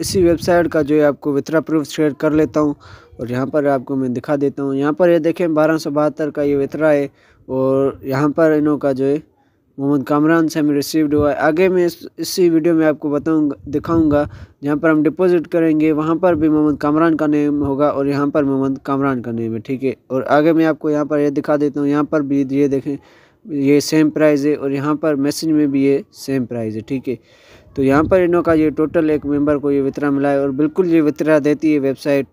इसी वेबसाइट का जो है आपको वितरा प्रूफ शेयर कर लेता हूँ और यहाँ पर आपको मैं दिखा देता हूँ यहाँ पर ये यह देखें बारह सौ बहत्तर का ये वितरा है और यहाँ पर इन्हों का जो है मोहम्मद कामरान से हमें रिसीव्ड हुआ है आगे मैं इस इसी वीडियो में आपको बताऊंगा दिखाऊंगा जहाँ पर हम डिपॉजिट करेंगे वहाँ पर भी मोहम्मद कामरान का नेम होगा और यहाँ पर मोहम्मद कामरान का नेम है ठीक है और आगे मैं आपको यहाँ पर ये यह दिखा देता हूँ यहाँ पर भी ये देखें ये सेम प्राइस है और यहाँ पर मैसेज में भी ये सेम प्राइस है ठीक है तो यहाँ पर इन्हों का ये टोटल एक मेंबर को ये वितरा मिला है और बिल्कुल ये वितरा देती है वेबसाइट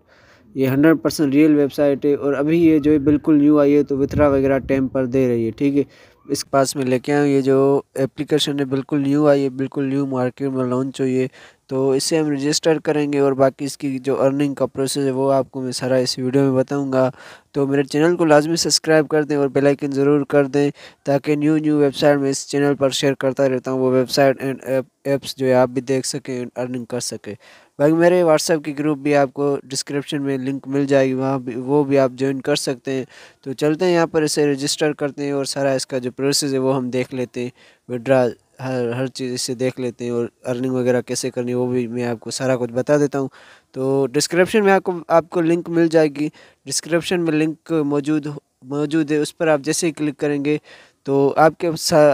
ये हंड्रेड परसेंट रियल वेबसाइट है और अभी ये जो है बिल्कुल न्यू आई है तो वितरा वगैरह टाइम पर दे रही है ठीक है इस पास में लेके आए ये जो एप्लीकेशन है बिल्कुल न्यू आई है बिल्कुल न्यू मार्केट में लॉन्च हुई है तो इसे हम रजिस्टर करेंगे और बाकी इसकी जो अर्निंग का प्रोसेस है वो आपको मैं सारा इस वीडियो में बताऊंगा तो मेरे चैनल को लाजमी सब्सक्राइब कर दें और बेल आइकन ज़रूर कर दें ताकि न्यू न्यू वेबसाइट में इस चैनल पर शेयर करता रहता हूँ वो वेबसाइट एंड ऐप्स जो है आप भी देख सकें एंड अर्निंग कर सकें बाकी मेरे व्हाट्सएप के ग्रुप भी आपको डिस्क्रिप्शन में लिंक मिल जाएगी वहाँ भी वो भी आप ज्वाइन कर सकते हैं तो चलते हैं यहाँ पर इसे रजिस्टर करते हैं और सारा इसका जो प्रोसेस है वो हम देख लेते हैं विड्रा हर हर चीज़ इसे देख लेते हैं और अर्निंग वगैरह कैसे करनी वो भी मैं आपको सारा कुछ बता देता हूँ तो डिस्क्रिप्शन में आपको आपको लिंक मिल जाएगी डिस्क्रिप्शन में लिंक मौजूद मौजूद है उस पर आप जैसे ही क्लिक करेंगे तो आपके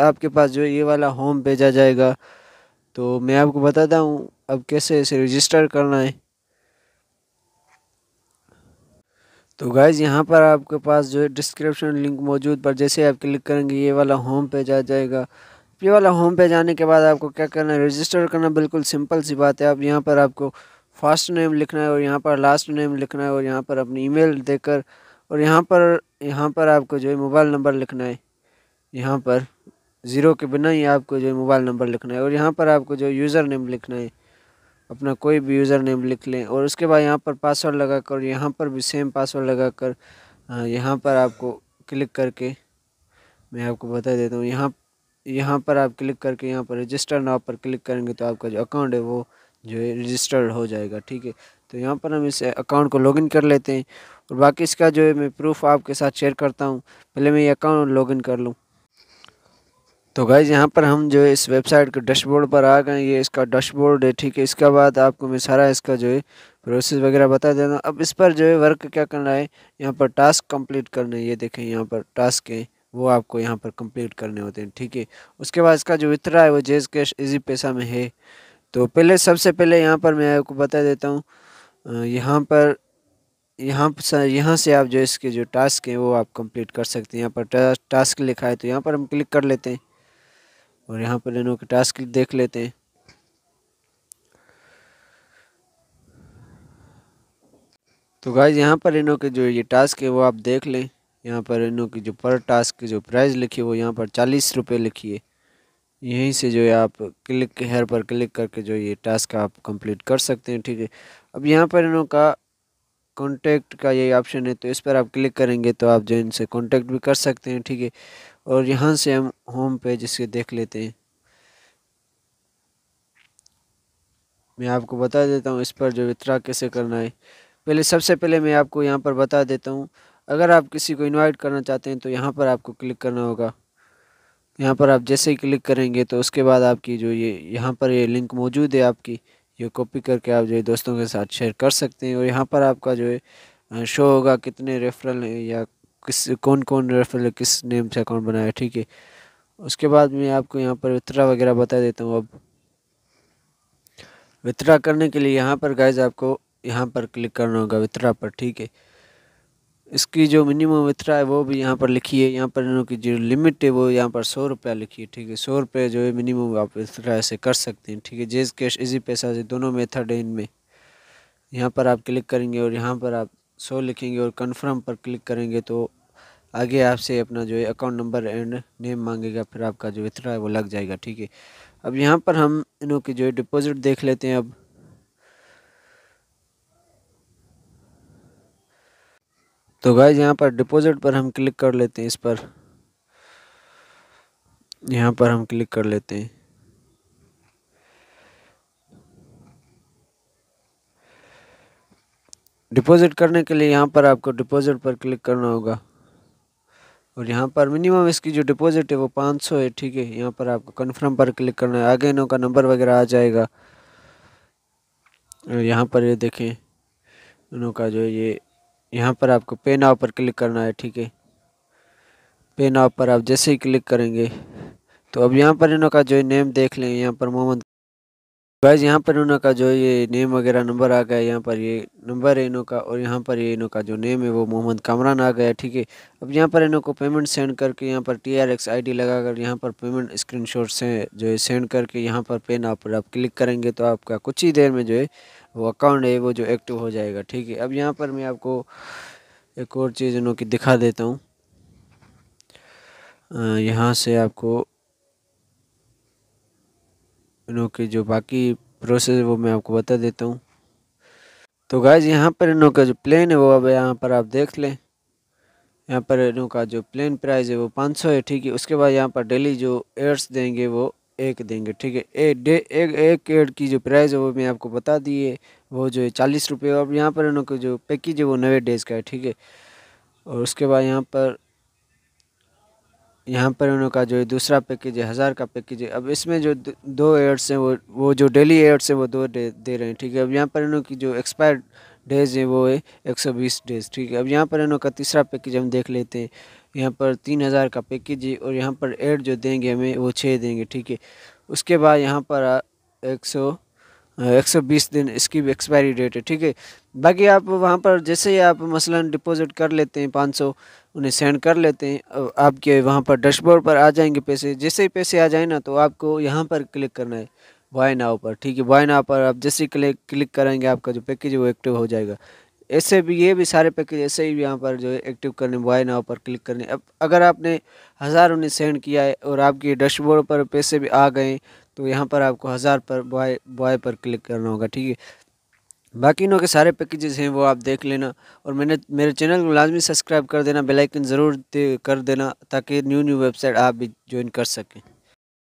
आपके पास जो ये वाला होम भेजा जाएगा तो मैं आपको बताता हूँ अब कैसे इसे रजिस्टर करना है तो गाइज़ यहाँ पर आपके पास जो है डिस्क्रिप्शन लिंक मौजूद पर जैसे आप क्लिक करेंगे ये वाला होम पेज आ जाएगा ये वाला होम पेज आने के बाद आपको क्या करना है रजिस्टर करना बिल्कुल सिंपल सी बात है आप यहाँ पर आपको फर्स्ट नेम लिखना है और यहाँ पर लास्ट नेम लिखना है और यहाँ पर अपनी मेल देकर और यहाँ पर यहाँ पर आपको जो है मोबाइल नंबर लिखना है यहाँ पर ज़ीरो के बिना ही आपको जो है मोबाइल नंबर लिखना है और यहाँ पर आपको जो यूज़र नेम लिखना है अपना कोई भी यूज़र नेम लिख लें और उसके बाद यहाँ पर पासवर्ड लगा कर यहाँ पर भी सेम पासवर्ड लगा कर यहाँ पर आपको क्लिक करके मैं आपको बता देता हूँ यहाँ यहाँ पर आप क्लिक करके यहाँ पर रजिस्टर नाव पर क्लिक करेंगे तो आपका जो अकाउंट है वो जो है रजिस्टर्ड हो जाएगा ठीक है तो यहाँ पर हम इस अकाउंट को लॉगिन कर लेते हैं और बाकी इसका जो है मैं प्रूफ आपके साथ शेयर करता हूँ पहले मैं ये अकाउंट लॉगिन कर लूँ तो गाइज़ यहाँ पर हम जो है इस वेबसाइट के डैशबोर्ड पर आ गए ये इसका डैशबोर्ड है ठीक है इसके बाद आपको मैं सारा इसका जो है प्रोसेस वगैरह बता देता हूँ अब इस पर जो है वर्क क्या करना है यहाँ पर टास्क कंप्लीट करने ये देखें यहाँ पर टास्क है वो आपको यहाँ पर कंप्लीट करने होते हैं ठीक है उसके बाद इसका जो वितरा है वो जेज कैश इजी पैसा में है तो पहले सबसे पहले यहाँ पर मैं आपको बता देता हूँ यहाँ पर यहाँ से यहाँ से आप जो इसके जो टास्क हैं वो आप कंप्लीट कर सकते हैं यहाँ पर टास्क लिखा है तो यहाँ पर हम क्लिक कर लेते हैं और यहाँ पर लेनो के टास्क देख लेते हैं तो गाइज यहाँ पर इनो के जो ये टास्क है वो आप देख लें यहाँ पर इनो की जो पर टास्क की जो प्राइस लिखी है वो यहाँ पर चालीस रुपये लिखी है यहीं से जो है आप क्लिक हेयर पर क्लिक करके जो ये टास्क आप कंप्लीट कर सकते हैं ठीक है अब यहाँ पर इनो का कॉन्टैक्ट का ये ऑप्शन है तो इस पर आप क्लिक करेंगे तो आप जो इनसे कॉन्टैक्ट भी कर सकते हैं ठीक है और यहाँ से हम होम पेज इसके देख लेते हैं मैं आपको बता देता हूँ इस पर जो वितरा कैसे करना है पहले सबसे पहले मैं आपको यहाँ पर बता देता हूँ अगर आप किसी को इनवाइट करना चाहते हैं तो यहाँ पर आपको क्लिक करना होगा यहाँ पर आप जैसे ही क्लिक करेंगे तो उसके बाद आपकी जो ये यहाँ पर ये लिंक मौजूद है आपकी ये कॉपी करके आप जो है दोस्तों के साथ शेयर कर सकते हैं और यहाँ पर आपका जो है शो होगा कितने रेफरल या किस कौन कौन रेफरल किस नेम से अकाउंट बनाया ठीक है उसके बाद मैं आपको यहाँ पर वितरा वगैरह बता देता हूँ अब वितरा करने के लिए यहाँ पर गाइज आपको यहाँ पर क्लिक करना होगा वितरा पर ठीक है इसकी जो मिनिमम वित्रा है वो भी यहाँ पर लिखी है यहाँ पर इनकी जो लिमिट है वो यहाँ पर सौ रुपया लिखी है ठीक है सौ रुपये जो है मिनिमम आप वित्रा ऐसे कर सकते हैं ठीक है जेज कैश इजी पैसा से दोनों मेथड है इनमें यहाँ पर आप क्लिक करेंगे और यहाँ पर आप सौ लिखेंगे और कन्फर्म पर क्लिक करेंगे तो आगे आपसे अपना जो है अकाउंट नंबर एंड नेम मांगेगा फिर आपका जो वित्रा है वो लग जाएगा ठीक है अब यहाँ पर हम इनों की जो है डिपोज़िट देख लेते हैं अब तो गाइज यहाँ पर डिपॉजिट पर हम क्लिक कर लेते हैं इस पर यहाँ पर हम क्लिक कर लेते हैं डिपॉजिट करने के लिए यहाँ पर आपको डिपॉजिट पर क्लिक करना होगा और यहाँ पर मिनिमम इसकी जो डिपॉजिट है वो 500 है ठीक है यहाँ पर आपको कन्फर्म पर क्लिक करना है आगे इनका नंबर वगैरह आ जाएगा और यहाँ पर ये यह देखें इनका जो ये यहाँ पर आपको पे नाव पर क्लिक करना है ठीक है पे नाव पर आप जैसे ही क्लिक करेंगे तो अब यहाँ पर इन्हों का जो नेम देख लें यहाँ पर मोहम्मद गाइज यहाँ पर इन्हों का जो ये नेम वगैरह नंबर आ गया यहाँ पर ये नंबर है इनका और यहाँ पर ये इनका जो नेम है वो मोहम्मद कामरान आ गया ठीक है अब यहाँ पर इनको पेमेंट सेंड करके यहाँ पर T R X I D लगा कर यहाँ पर पेमेंट स्क्रीन शॉट से जो है सेंड करके यहाँ पर पेन आप पर आप क्लिक करेंगे तो आपका कुछ ही देर में जो है वो अकाउंट है वो जो एक्टिव हो जाएगा ठीक है अब यहाँ पर मैं आपको एक और चीज़ की दिखा देता हूँ यहाँ से आपको इनके जो बाकी प्रोसेस वो मैं आपको बता देता हूँ तो गाइज यहाँ पर इनो का जो प्लेन है वो अब यहाँ पर आप देख लें यहाँ पर इनों का जो प्लेन प्राइस है वो 500 है ठीक है उसके बाद यहाँ पर डेली जो एड्स देंगे वो एक देंगे ठीक है ए डे एक एक एड की जो प्राइस है वो मैं आपको बता दिए वो जो है चालीस रुपये और यहाँ पर इनका जो पैकेज है वो नवे डेज़ का है ठीक है और उसके बाद यहाँ पर यहाँ पर उनका जो दूसरा पैकेज है हज़ार का पैकेज है अब इसमें जो दो एड्स हैं वो वो जो डेली एड्स हैं वो दो दे, दे रहे हैं ठीक है अब यहाँ पर इनकी जो एक्सपायर डेज है वो है एक सौ बीस डेज ठीक है अब यहाँ पर इनका तीसरा पैकेज हम देख लेते हैं यहाँ पर तीन हज़ार का पैकेज है और यहाँ पर एड जो देंगे हमें वो छः देंगे ठीक है उसके बाद यहाँ पर एक सौ एक सौ बीस दिन इसकी भी एक्सपायरी डेट है ठीक है बाकी आप वहाँ पर जैसे ही आप मसलन डिपॉजिट कर लेते हैं पाँच सौ उन्हें सेंड कर लेते हैं आपके वहाँ पर डैशबोर्ड पर आ जाएंगे पैसे जैसे ही पैसे आ जाए ना तो आपको यहाँ पर क्लिक करना है वाई नाव पर ठीक है वाई नाव पर आप जैसे ही क्लिक क्लिक करेंगे आपका जो पैकेज है वो एक्टिव हो जाएगा ऐसे भी ये भी सारे पैकेज ऐसे ही यहाँ पर जो है एक्टिव करने वाई नाव पर क्लिक करने अब अगर आपने हज़ार उन्हें सेंड किया है और आपके डैशबोर्ड पर पैसे भी आ गए तो यहाँ पर आपको हज़ार पर बॉय बॉय पर क्लिक करना होगा ठीक है बाकी इनों के सारे पैकेजेस हैं वो आप देख लेना और मैंने मेरे चैनल को लाजमी सब्सक्राइब कर देना बेल आइकन ज़रूर दे, कर देना ताकि न्यू न्यू वेबसाइट आप भी ज्वाइन कर सकें